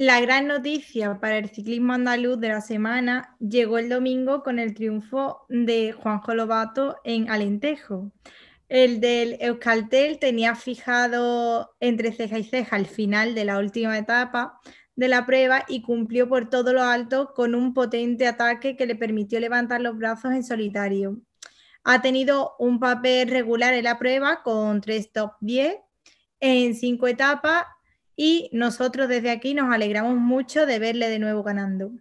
La gran noticia para el ciclismo andaluz de la semana llegó el domingo con el triunfo de Juan Lobato en Alentejo. El del Euskaltel tenía fijado entre ceja y ceja el final de la última etapa de la prueba y cumplió por todo lo alto con un potente ataque que le permitió levantar los brazos en solitario. Ha tenido un papel regular en la prueba con tres top 10 en cinco etapas y nosotros desde aquí nos alegramos mucho de verle de nuevo ganando.